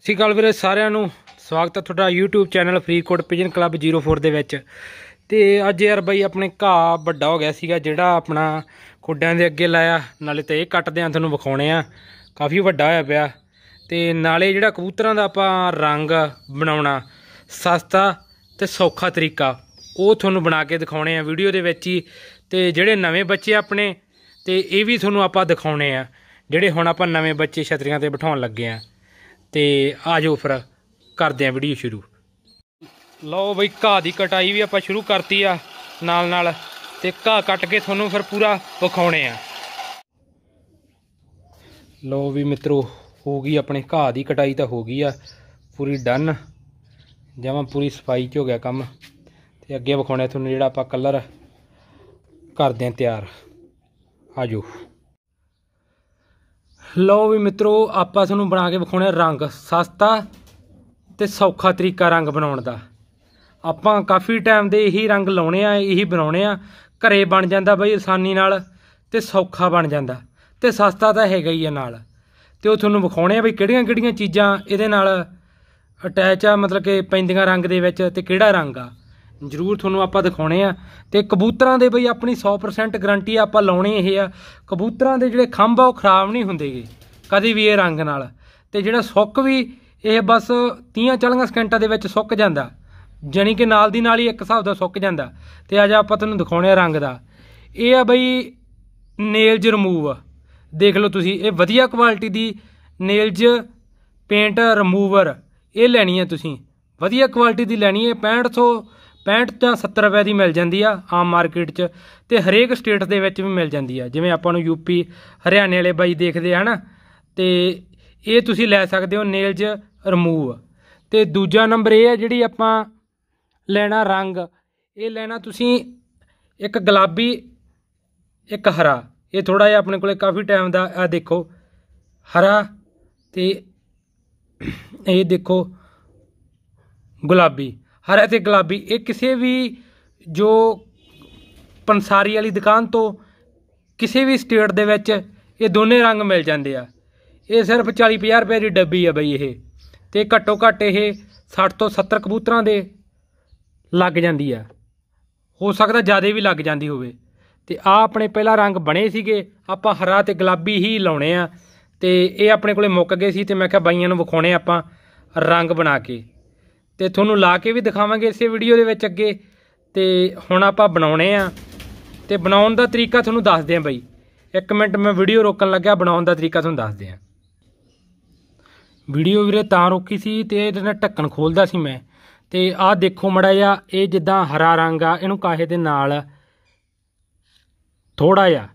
ਸਤਿ ਸ਼੍ਰੀ ਅਕਾਲ ਵੀਰੇ ਸਾਰਿਆਂ ਨੂੰ ਸਵਾਗਤ ਹੈ ਤੁਹਾਡਾ YouTube channel code pigeon club 04 ਦੇ ਵਿੱਚ ਤੇ ਅੱਜ ਯਾਰ ਬਾਈ ਆਪਣੇ ਘਾਹ ਵੱਡਾ ਹੋ ਗਿਆ ਸੀਗਾ ਜਿਹੜਾ ਆਪਣਾ ਖੁੱਡਿਆਂ ਦੇ ਅੱਗੇ ਲਾਇਆ ਨਾਲੇ ਤੇ ਇਹ ਕੱਟਦੇ ਆ ਤੁਹਾਨੂੰ ਵਿਖਾਉਣੇ ਆ ਕਾਫੀ ਵੱਡਾ ਹੋਇਆ ਪਿਆ ਤੇ ਨਾਲੇ ਜਿਹੜਾ ਕਬੂਤਰਾਂ ਦਾ ਆਪਾਂ ਰੰਗ ਬਣਾਉਣਾ ਸਸਤਾ ਤੇ ਸੌਖਾ ਤਰੀਕਾ ਉਹ ਤੁਹਾਨੂੰ ਬਣਾ ਕੇ ਦਿਖਾਉਣੇ ਆ ਵੀਡੀਓ ਦੇ ਵਿੱਚ ਹੀ ਤੇ ਜਿਹੜੇ ਨਵੇਂ ਬੱਚੇ ਆਪਣੇ ਤੇ ਇਹ ਵੀ ਤੁਹਾਨੂੰ ਆਪਾਂ ਦਿਖਾਉਣੇ ਆ ਜਿਹੜੇ ਹੁਣ ਆਪਾਂ ਨਵੇਂ ਬੱਚੇ ਛਤਰੀਆਂ ਤੇ ਬਿਠਾਉਣ ਲੱਗੇ ਆ ਤੇ ਆਜੋ ਫਿਰ ਕਰਦੇ ਆਂ ਵੀਡੀਓ ਸ਼ੁਰੂ ਲਓ ਬਈ ਘਾਹ ਦੀ ਕਟਾਈ ਵੀ ਆਪਾਂ ਸ਼ੁਰੂ ਕਰਤੀ ਆ ਨਾਲ ਨਾਲ ਤੇ ਘਾਹ ਕੱਟ ਕੇ ਤੁਹਾਨੂੰ ਫਿਰ ਪੂਰਾ ਵਿਖਾਉਣੇ ਆ ਲਓ ਵੀ ਮਿੱਤਰੋ ਹੋ ਗਈ ਆਪਣੇ ਘਾਹ ਦੀ ਕਟਾਈ ਤਾਂ ਹੋ ਗਈ ਆ ਪੂਰੀ ਡਨ ਜਿਵੇਂ ਪੂਰੀ ਸਫਾਈ ਚ ਹੋ ਗਿਆ ਕੰਮ ਤੇ ਅੱਗੇ ਵਿਖਾਉਣਾ ਤੁਹਾਨੂੰ ਜਿਹੜਾ ਆਪਾਂ ਕਲਰ ਕਰਦੇ ਆਂ ਤਿਆਰ ਆਜੋ ਲੋ ਵੀ ਮਿੱਤਰੋ ਆਪਾਂ ਤੁਹਾਨੂੰ ਬਣਾ ਕੇ ਵਿਖਾਉਣੇ ਰੰਗ ਸਸਤਾ ਤੇ ਸੌਖਾ ਤਰੀਕਾ ਰੰਗ ਬਣਾਉਣ ਦਾ ਆਪਾਂ ਕਾਫੀ ਟਾਈਮ ਦੇ ਇਹੀ ਰੰਗ ਲਾਉਣੇ ਆ ਇਹੀ ਬਣਾਉਣੇ ਆ ਘਰੇ ਬਣ ਜਾਂਦਾ ਬਈ ਆਸਾਨੀ ਨਾਲ ਤੇ ਸੌਖਾ ਬਣ ਜਾਂਦਾ ਤੇ ਸਸਤਾ ਤਾਂ ਹੈਗਾ ਹੀ ਆ ਨਾਲ ਤੇ ਉਹ ਤੁਹਾਨੂੰ ਵਿਖਾਉਣੇ ਆ ਬਈ ਕਿਹੜੀਆਂ ਕਿਹੜੀਆਂ ਚੀਜ਼ਾਂ ਇਹਦੇ ਨਾਲ ਅਟੈਚ ਆ ਮਤਲਬ ਕਿ ਪੈਂਦੀਆਂ ਰੰਗ ਦੇ ਵਿੱਚ ਤੇ ਕਿਹੜਾ ਰੰਗ ਆ ਜ਼ਰੂਰ ਤੁਹਾਨੂੰ ਆਪਾਂ ਦਿਖਾਉਣੇ ਆ ਤੇ ਕਬੂਤਰਾਂ ਦੇ ਬਈ ਆਪਣੀ 100% ਗਾਰੰਟੀ ਆਪਾਂ ਲਾਉਣੀ ਇਹ ਆ ਕਬੂਤਰਾਂ ਦੇ ਜਿਹੜੇ ਖੰਭ ਆ ਉਹ ਖਰਾਬ ਨਹੀਂ ਹੁੰਦੇਗੇ ਕਦੇ ਵੀ ਇਹ ਰੰਗ ਨਾਲ ਤੇ ਜਿਹੜਾ ਸੁੱਕ ਵੀ ਇਹ ਬਸ 30 40 ਸਕਿੰਟਾਂ ਦੇ ਵਿੱਚ ਸੁੱਕ ਜਾਂਦਾ ਜਾਨੀ ਕਿ ਨਾਲ ਦੀ ਨਾਲ ਹੀ ਇੱਕ ਹਿਸਾਬ ਦਾ ਸੁੱਕ ਜਾਂਦਾ ਤੇ ਅੱਜ ਆਪਾਂ ਤੁਹਾਨੂੰ ਦਿਖਾਉਣੇ ਆ ਰੰਗ ਦਾ ਇਹ ਆ ਬਈ ਨੇਲਜ ਰਿਮੂਵ ਦੇਖ ਲਓ ਤੁਸੀਂ ਇਹ ਵਧੀਆ ਕੁਆਲਿਟੀ ਦੀ ਨੇਲਜ ਪੇਂਟ ਰਿਮੂਵਰ ਇਹ ਲੈਣੀ ਆ ਤੁਸੀਂ ਵਧੀਆ ਕੁਆਲਿਟੀ ਦੀ ਲੈਣੀ ਹੈ 6500 65 ਤੋਂ 70 ਰੁਪਏ ਦੀ ਮਿਲ ਜਾਂਦੀ ਆ ਆਮ ਮਾਰਕੀਟ 'ਚ ਤੇ ਹਰੇਕ ਸਟੇਟ ਦੇ ਵਿੱਚ ਵੀ ਮਿਲ ਜਾਂਦੀ ਆ ਜਿਵੇਂ ਆਪਾਂ ਨੂੰ ਯੂਪੀ ਹਰਿਆਣੇ ਵਾਲੇ ਬਾਈ ਦੇਖਦੇ ਹਨ ਤੇ ਇਹ ਤੁਸੀਂ ਲੈ ਸਕਦੇ ਹੋ ਨੇਲਜ਼ ਰਿਮੂਵ ਤੇ ਦੂਜਾ ਨੰਬਰ ਇਹ ਆ ਜਿਹੜੀ ਆਪਾਂ ਲੈਣਾ ਰੰਗ ਇਹ ਲੈਣਾ ਤੁਸੀਂ ਇੱਕ ਗੁਲਾਬੀ ਇੱਕ ਹਰਾ ਇਹ ਥੋੜਾ ਜਿਹਾ ਆਪਣੇ ਕੋਲੇ ਕਾਫੀ ਟਾਈਮ ਦਾ ਆ ਦੇਖੋ ਹਰਾ ਤੇ ਇਹ ਦੇਖੋ ਗੁਲਾਬੀ ਹਰੇ ਅਤੇ ਗੁਲਾਬੀ ਇਹ ਕਿਸੇ ਵੀ ਜੋ ਪੰਸਾਰੀ ਵਾਲੀ ਦੁਕਾਨ ਤੋਂ ਕਿਸੇ ਵੀ ਸਟੇਟ ਦੇ ਵਿੱਚ ਇਹ ਦੋਨੇ ਰੰਗ ਮਿਲ ਜਾਂਦੇ ਆ ਇਹ ਸਿਰਫ 40-50 ਰੁਪਏ ਦੀ ਡੱਬੀ ਆ ਬਈ ਇਹ ਤੇ ਘੱਟੋ ਘੱਟ ਇਹ 60 ਤੋਂ 70 ਕਬੂਤਰਾਂ ਦੇ ਲੱਗ ਜਾਂਦੀ ਆ ਹੋ ਸਕਦਾ ਜਿਆਦਾ ਵੀ ਲੱਗ ਜਾਂਦੀ ਹੋਵੇ ਤੇ ਆ ਆਪਣੇ ਪਹਿਲਾ ਰੰਗ ਬਣੇ ਸੀਗੇ ਆਪਾਂ ਹਰਾ ਤੇ ਗੁਲਾਬੀ ਹੀ ਲਾਉਣੇ ਆ ਤੇ ਇਹ ਆਪਣੇ ਕੋਲੇ ਮੁੱਕ ਗਏ ਸੀ ਤੇ ਮੈਂ ਕਿਹਾ ਬਾਈਆਂ ਨੂੰ ਵਿਖਾਉਣੇ ਆਪਾਂ ਰੰਗ ਬਣਾ ਕੇ ਤੇ ਤੁਹਾਨੂੰ ਲਾ ਕੇ ਵੀ ਦਿਖਾਵਾਂਗੇ ਇਸੇ ਵੀਡੀਓ ਦੇ ਵਿੱਚ ਅੱਗੇ ਤੇ ਹੁਣ ਆਪਾਂ ਬਣਾਉਣੇ ਆ ਤੇ ਬਣਾਉਣ ਦਾ ਤਰੀਕਾ ਤੁਹਾਨੂੰ ਦੱਸਦੇ ਆ ਬਾਈ 1 ਮਿੰਟ ਮੈਂ ਵੀਡੀਓ ਰੋਕਣ ਲੱਗਿਆ ਬਣਾਉਣ ਦਾ ਤਰੀਕਾ ਤੁਹਾਨੂੰ ਦੱਸਦੇ ਆ ਵੀਡੀਓ ਵੀਰੇ ਤਾਂ ਰੋਕੀ ਸੀ ਤੇ ਇਹਦੇ ਨਾਲ ਢੱਕਣ ਖੋਲਦਾ ਸੀ ਮੈਂ ਤੇ ਆਹ ਦੇਖੋ ਮੜਾ ਜਿਹਾ ਇਹ ਜਿੱਦਾਂ ਹਰਾ ਰੰਗ ਆ ਇਹਨੂੰ ਕਾਹੇ ਦੇ ਨਾਲ ਥੋੜਾ ਜਿਹਾ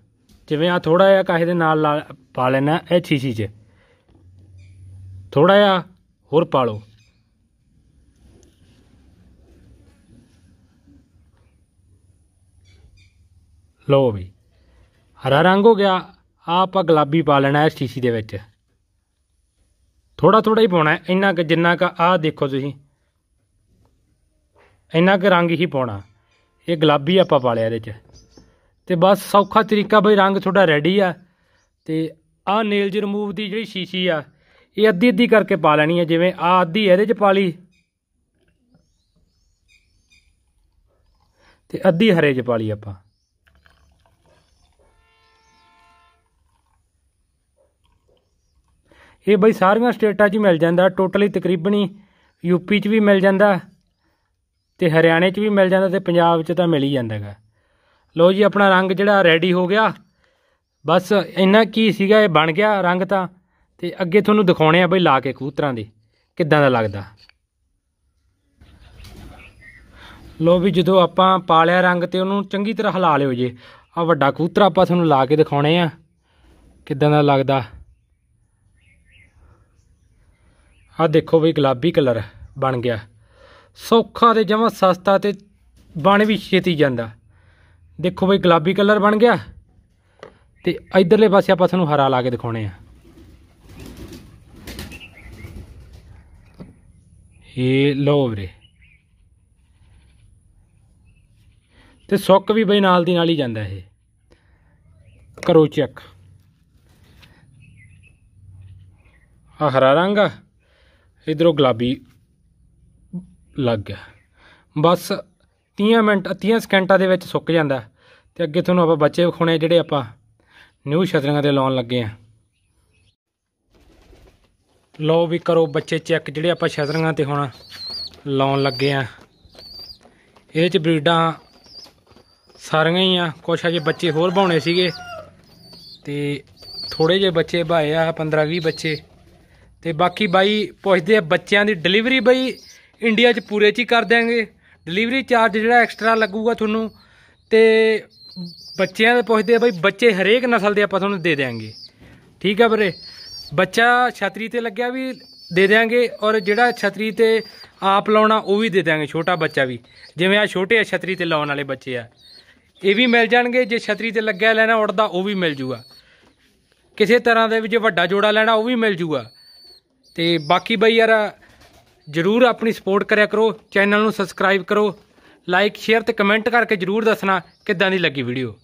ਜਿਵੇਂ ਆ ਥੋੜਾ ਜਿਹਾ ਕਾਹੇ ਦੇ ਨਾਲ ਪਾ ਲੈਣਾ ਇਹ ਛੀਛੀ 'ਚ ਥੋੜਾ ਜਿਹਾ ਹੋਰ ਪਾ ਲਓ ਲੋ ਵੀ ਹਰਾ ਰੰਗ ਹੋ ਗਿਆ ਆ ਆਪਾਂ ਗੁਲਾਬੀ ਪਾ ਲੈਣਾ ਹੈ ਸ਼ੀਸ਼ੀ ਦੇ ਵਿੱਚ ਥੋੜਾ ਥੋੜਾ ਹੀ ਪਾਉਣਾ ਇੰਨਾ ਕਿ ਜਿੰਨਾ ਕ ਆ ਦੇਖੋ ਤੁਸੀਂ ਇੰਨਾ ਕਿ ਰੰਗ ਹੀ ਪਾਉਣਾ ਇਹ ਗੁਲਾਬੀ ਆਪਾਂ ਪਾ ਲਿਆ ਇਹਦੇ 'ਚ ਤੇ ਬਸ ਸੌਖਾ ਤਰੀਕਾ ਬਈ ਰੰਗ ਥੋੜਾ ਰੈਡੀ ਆ ਤੇ ਆ ਜ ਰਿਮੂਵ ਦੀ ਜਿਹੜੀ ਸ਼ੀਸ਼ੀ ਆ ਇਹ ਅੱਧੀ ਅੱਧੀ ਕਰਕੇ ਪਾ ਲੈਣੀ ਹੈ ਜਿਵੇਂ ਆ ਅੱਧੀ ਇਹਦੇ 'ਚ ਪਾ ਲਈ ਤੇ ਅੱਧੀ ਹਰੇ 'ਚ ਪਾ ਲਈ ਆਪਾਂ ਇਹ ਬਈ ਸਾਰੀਆਂ ਸਟੇਟਾਂ 'ਚ ਮਿਲ ਜਾਂਦਾ ਟੋਟਲੀ ਤਕਰੀਬਨ ਹੀ ਯੂਪੀ 'ਚ ਵੀ ਮਿਲ ਜਾਂਦਾ ਤੇ ਹਰਿਆਣੇ 'ਚ ਵੀ ਮਿਲ ਜਾਂਦਾ ਤੇ ਪੰਜਾਬ 'ਚ ਤਾਂ ਮਿਲ ਹੀ ਜਾਂਦਾਗਾ ਲੋ ਜੀ ਆਪਣਾ ਰੰਗ ਜਿਹੜਾ ਰੈਡੀ ਹੋ ਗਿਆ ਬਸ ਇੰਨਾ ਕੀ ਸੀਗਾ ਇਹ ਬਣ ਗਿਆ ਰੰਗ ਤਾਂ ਤੇ ਅੱਗੇ ਤੁਹਾਨੂੰ ਦਿਖਾਉਣੇ ਆ ਬਈ ਲਾ ਕੇ ਕਬੂਤਰਾਂ ਦੇ ਕਿੱਦਾਂ ਦਾ ਲੱਗਦਾ ਲੋ ਵੀ ਜਦੋਂ ਆਪਾਂ ਪਾਲਿਆ ਰੰਗ ਤੇ ਉਹਨੂੰ ਚੰਗੀ ਤਰ੍ਹਾਂ ਹਿਲਾ ਲਿਓ ਜੇ ਆ ਵੱਡਾ ਕਬੂਤਰ ਆਪਾਂ ਤੁਹਾਨੂੰ ਲਾ ਕੇ ਦਿਖਾਉਣੇ ਆ ਕਿੱਦਾਂ ਦਾ ਲੱਗਦਾ ਆ ਦੇਖੋ ਬਈ ਗੁਲਾਬੀ ਕਲਰ ਬਣ ਗਿਆ ਸੌਖਾ ਤੇ ਜਮਾ ਸਸਤਾ ਤੇ ਬਣ ਵੀ ਛੇਤੀ ਜਾਂਦਾ ਦੇਖੋ ਬਈ ਗੁਲਾਬੀ ਕਲਰ ਬਣ ਗਿਆ ਤੇ ਇਧਰਲੇ ਪਾਸੇ ਆਪਾਂ ਤੁਹਾਨੂੰ ਹਰਾ ਲਾ ਕੇ ਦਿਖਾਉਣੇ ਆ ਇਹ ਲੋ ਵੀਰੇ ਤੇ ਸੁੱਕ ਵੀ ਬਈ ਨਾਲ ਦੀ ਨਾਲ ਹੀ ਜਾਂਦਾ ਇਹ ਕਰੋ ਚੈੱਕ ਆ ਹਰਾ ਰੰਗ ਆ ਇਧਰੋਂ ਗੁਲਾਬੀ ਲੱਗ ਗਿਆ ਬਸ 30 ਮਿੰਟ 30 ਸਕਿੰਟਾਂ ਦੇ ਵਿੱਚ ਸੁੱਕ ਜਾਂਦਾ ਤੇ ਅੱਗੇ ਤੁਹਾਨੂੰ ਆਪਾਂ ਬੱਚੇ ਵਿਖਾਉਣੇ ਜਿਹੜੇ ਆਪਾਂ ਨਿਊ ਛਤਰੀਆਂ ਤੇ ਲਾਉਣ ਲੱਗੇ ਆ ਲਓ ਵੀ ਕਰੋ ਬੱਚੇ ਚੈੱਕ ਜਿਹੜੇ ਆਪਾਂ ਛਤਰੀਆਂ ਤੇ ਹੁਣ ਲਾਉਣ ਲੱਗੇ ਆ ਇਹ ਚ ਬਰੀਡਾਂ ਸਾਰੀਆਂ ਹੀ ਆ ਕੁਝ ਅਜੇ ਬੱਚੇ ਹੋਰ ਭਾਉਣੇ ਸੀਗੇ ਤੇ ਥੋੜੇ ਜਿਹੇ ਬੱਚੇ ਭਾਏ ਆ 15 20 ਬੱਚੇ ਤੇ ਬਾਕੀ ਬਾਈ ਪੁੱਛਦੇ ਆ ਬੱਚਿਆਂ ਦੀ ਡਿਲੀਵਰੀ ਬਈ ਇੰਡੀਆ 'ਚ ਪੂਰੇ 'ਚ ਹੀ ਕਰ ਦਿਆਂਗੇ ਡਿਲੀਵਰੀ ਚਾਰਜ ਜਿਹੜਾ ਐਕਸਟਰਾ ਲੱਗੂਗਾ ਤੁਹਾਨੂੰ ਤੇ ਬੱਚਿਆਂ ਦੇ ਪੁੱਛਦੇ ਆ ਬਈ ਬੱਚੇ ਹਰੇਕ ਨਸਲ ਦੇ ਆਪਾਂ ਤੁਹਾਨੂੰ ਦੇ ਦੇਾਂਗੇ ਠੀਕ ਆ ਵੀਰੇ ਬੱਚਾ ਛਤਰੀ ਤੇ ਲੱਗਿਆ ਵੀ ਦੇ ਦੇਾਂਗੇ ਔਰ ਜਿਹੜਾ ਛਤਰੀ ਤੇ ਆਪ ਲਾਉਣਾ ਉਹ ਵੀ ਦੇ ਦੇਾਂਗੇ ਛੋਟਾ ਬੱਚਾ ਵੀ ਜਿਵੇਂ ਆ ਛੋਟੇ ਆ ਛਤਰੀ ਤੇ ਲਾਉਣ ਵਾਲੇ ਬੱਚੇ ਆ ਇਹ ਵੀ ਮਿਲ ਜਾਣਗੇ ਜੇ ਛਤਰੀ ਤੇ ਲੱਗਿਆ ਲੈਣਾ ਉੜਦਾ ਉਹ ਵੀ ਮਿਲ ਜੂਗਾ ਕਿਸੇ ਤਰ੍ਹਾਂ ਦੇ ਵੀ ਜੇ ਵੱਡਾ ਜੋੜਾ ਲੈਣਾ ਉਹ ਵੀ ਮਿਲ ਜੂਗਾ ਤੇ ਬਾਕੀ ਬਈ ਯਾਰ ਜਰੂਰ ਆਪਣੀ ਸਪੋਰਟ ਕਰਿਆ ਕਰੋ ਚੈਨਲ ਨੂੰ ਸਬਸਕ੍ਰਾਈਬ ਕਰੋ ਲਾਈਕ ਸ਼ੇਅਰ ਤੇ ਕਮੈਂਟ ਕਰਕੇ ਜਰੂਰ ਦੱਸਣਾ ਕਿੱਦਾਂ ਦੀ ਲੱਗੀ ਵੀਡੀਓ